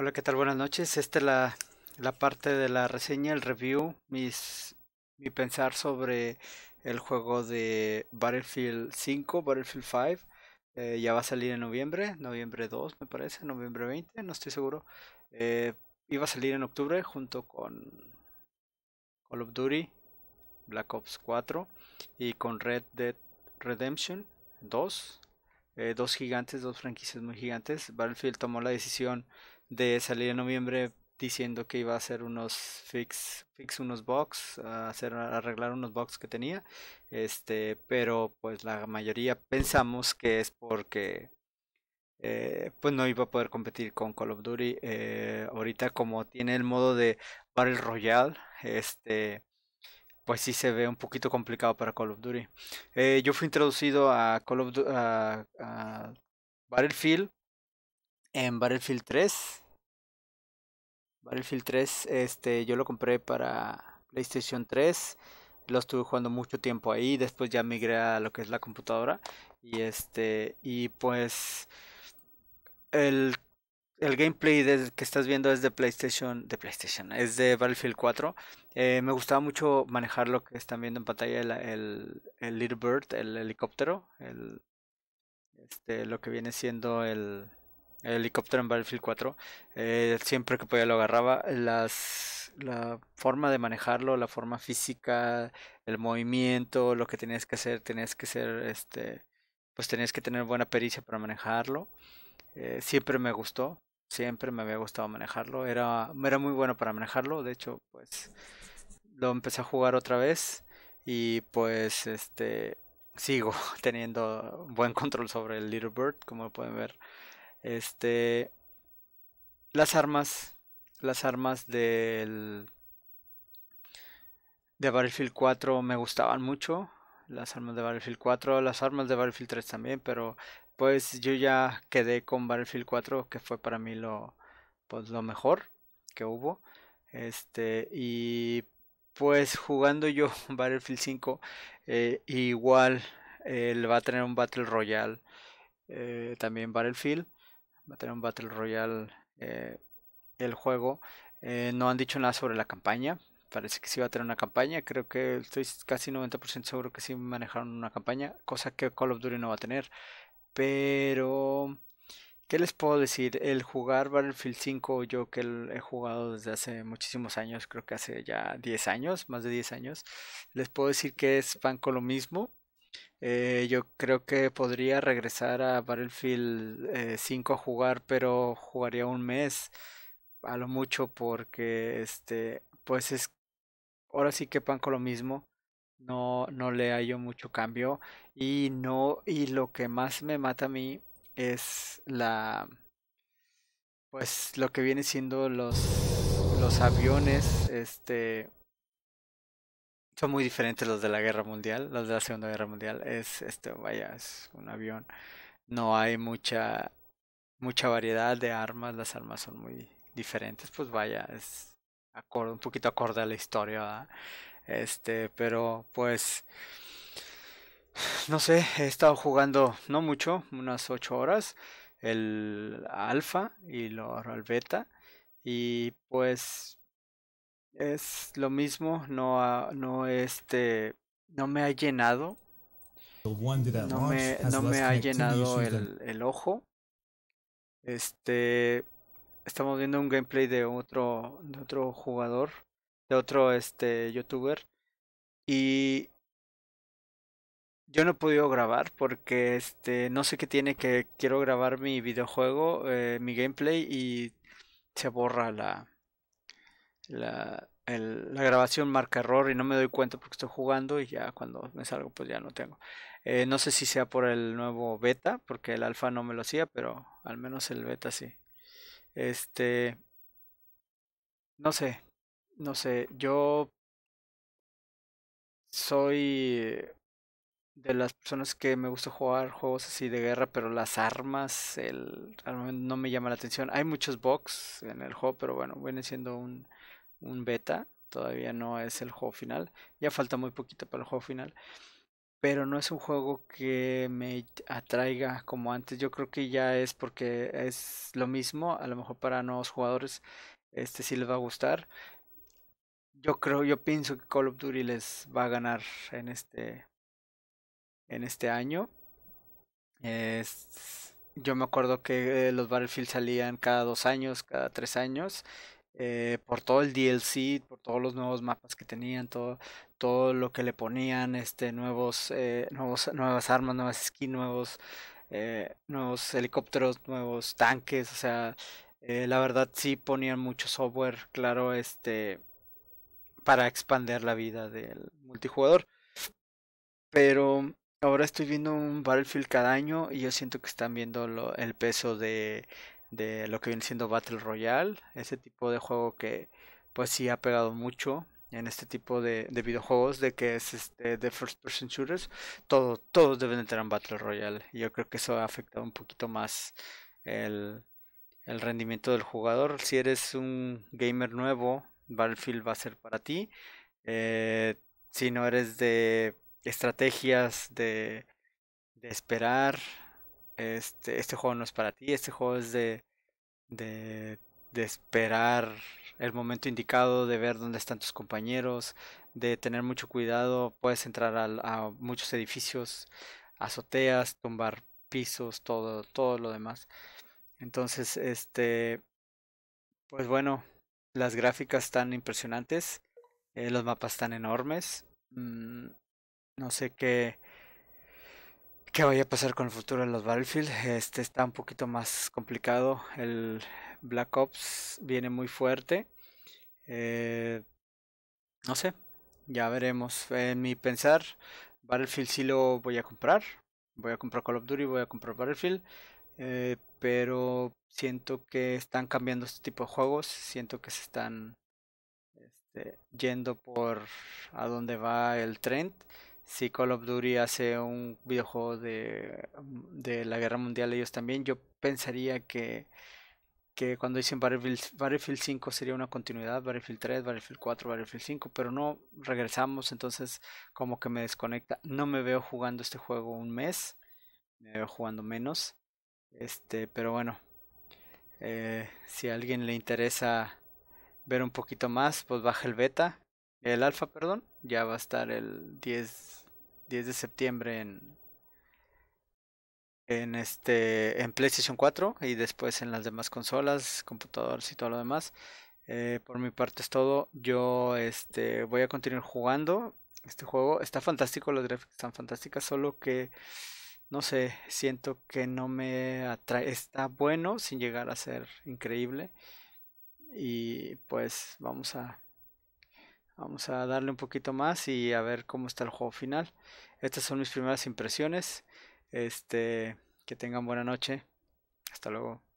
Hola, ¿qué tal? Buenas noches. Esta es la, la parte de la reseña, el review, mis, mi pensar sobre el juego de Battlefield 5, Battlefield 5. Eh, ya va a salir en noviembre, noviembre 2 me parece, noviembre 20, no estoy seguro. Eh, iba a salir en octubre junto con Call of Duty, Black Ops 4 y con Red Dead Redemption 2. Eh, dos gigantes, dos franquicias muy gigantes. Battlefield tomó la decisión de salir en noviembre diciendo que iba a hacer unos fix, fix unos box, hacer, arreglar unos box que tenía, este, pero pues la mayoría pensamos que es porque eh, pues no iba a poder competir con Call of Duty. Eh, ahorita como tiene el modo de Battle Royale, este, pues sí se ve un poquito complicado para Call of Duty. Eh, yo fui introducido a Call of a, a Battlefield en Battlefield 3 Battlefield 3, este, yo lo compré para PlayStation 3. Lo estuve jugando mucho tiempo ahí. Después ya migré a lo que es la computadora. Y este. Y pues. El, gameplay que estás viendo es de PlayStation. De PlayStation. Es de Battlefield 4. Eh, me gustaba mucho manejar lo que están viendo en pantalla. El, el, Little Bird, el helicóptero. El, este, lo que viene siendo el el helicóptero en Battlefield 4, eh, siempre que podía lo agarraba, las, la forma de manejarlo, la forma física, el movimiento, lo que tenías que hacer, tenías que ser, este, pues tenías que tener buena pericia para manejarlo, eh, siempre me gustó, siempre me había gustado manejarlo, era, era muy bueno para manejarlo, de hecho, pues lo empecé a jugar otra vez y pues este sigo teniendo buen control sobre el Little Bird, como pueden ver. Este. Las armas. Las armas del. De Battlefield 4 me gustaban mucho. Las armas de Battlefield 4. Las armas de Battlefield 3 también. Pero pues yo ya quedé con Battlefield 4. Que fue para mí lo. Pues lo mejor que hubo. Este. Y. Pues jugando yo Battlefield 5. Eh, igual. Eh, va a tener un Battle Royale. Eh, también Battlefield va a tener un Battle Royale eh, el juego. Eh, no han dicho nada sobre la campaña. Parece que sí va a tener una campaña. Creo que estoy casi 90% seguro que sí manejaron una campaña. Cosa que Call of Duty no va a tener. Pero... ¿Qué les puedo decir? El jugar Battlefield 5, yo que he jugado desde hace muchísimos años, creo que hace ya 10 años, más de 10 años, les puedo decir que es fan con lo mismo, eh, yo creo que podría regresar a Battlefield eh, 5 a jugar, pero jugaría un mes a lo mucho porque este pues es ahora sí que pan con lo mismo. No no le hallo mucho cambio y no y lo que más me mata a mí es la pues lo que viene siendo los los aviones este son muy diferentes los de la guerra mundial, los de la segunda guerra mundial. Es este, vaya, es un avión. No hay mucha mucha variedad de armas, las armas son muy diferentes, pues vaya, es un poquito acorde a la historia, este, pero pues no sé, he estado jugando no mucho, unas 8 horas, el alfa y lo el beta y pues es lo mismo, no, no, este, no me ha llenado. No me, no me ha llenado el, el, ojo. Este, estamos viendo un gameplay de otro, de otro jugador, de otro, este, youtuber. Y yo no he podido grabar porque, este, no sé qué tiene que quiero grabar mi videojuego, eh, mi gameplay y se borra la, la, el, la grabación marca error y no me doy cuenta porque estoy jugando y ya cuando me salgo pues ya no tengo. Eh, no sé si sea por el nuevo beta, porque el alfa no me lo hacía, pero al menos el beta sí. Este... No sé, no sé, yo soy de las personas que me gusta jugar juegos así de guerra, pero las armas, el, al no me llama la atención. Hay muchos bugs en el juego, pero bueno, viene siendo un un beta, todavía no es el juego final, ya falta muy poquito para el juego final, pero no es un juego que me atraiga como antes, yo creo que ya es porque es lo mismo, a lo mejor para nuevos jugadores este sí les va a gustar. Yo creo, yo pienso que Call of Duty les va a ganar en este en este año. Es, yo me acuerdo que eh, los Battlefield salían cada dos años, cada tres años, eh, por todo el DLC, por todos los nuevos mapas que tenían, todo, todo lo que le ponían, este, nuevos, eh, nuevos, nuevas armas, nuevas skins, nuevos, eh, nuevos helicópteros, nuevos tanques, o sea, la verdad sí ponían mucho software, claro, este, para expander la vida del multijugador. Pero ahora estoy viendo un Battlefield cada año y yo siento que están viendo lo, el peso de de lo que viene siendo Battle Royale, ese tipo de juego que pues sí ha pegado mucho en este tipo de, videojuegos de que es este de first person shooters, todo, todos deben entrar en Battle Royale. yo creo que eso ha afectado un poquito más el, rendimiento del jugador. Si eres un gamer nuevo, Battlefield va a ser para ti. Eh, si no eres de estrategias de, de esperar este, este juego no es para ti, este juego es de, de, de esperar el momento indicado, de ver dónde están tus compañeros, de tener mucho cuidado, puedes entrar a, muchos edificios, azoteas, tumbar pisos, todo, todo lo demás. Entonces, este, pues bueno, las gráficas están impresionantes, eh, los mapas están enormes. Mm, no sé qué, qué vaya a pasar con el futuro de los Battlefield. Este está un poquito más complicado. El Black Ops viene muy fuerte. Eh, no sé, ya veremos. En mi pensar, Battlefield sí lo voy a comprar. Voy a comprar Call of Duty, voy a comprar Battlefield. Eh, pero siento que están cambiando este tipo de juegos. Siento que se están este, yendo por a dónde va el trend si Call of Duty hace un videojuego de, la guerra mundial ellos también, yo pensaría que, cuando dicen Battlefield, 5 sería una continuidad, Battlefield 3, Battlefield 4, Battlefield 5, pero no regresamos, entonces como que me desconecta. No me veo jugando este juego un mes, me veo jugando menos, este, pero bueno, eh, si a alguien le interesa ver un poquito más, pues baja el beta, el alfa, perdón, ya va a estar el 10 10 de septiembre en, en este en PlayStation 4 y después en las demás consolas, computadoras y todo lo demás. Eh, por mi parte es todo. Yo este voy a continuar jugando este juego. Está fantástico, los gráficas están fantásticas, solo que no sé, siento que no me atrae. Está bueno sin llegar a ser increíble. Y pues vamos a Vamos a darle un poquito más y a ver cómo está el juego final. Estas son mis primeras impresiones. Este, que tengan buena noche. Hasta luego.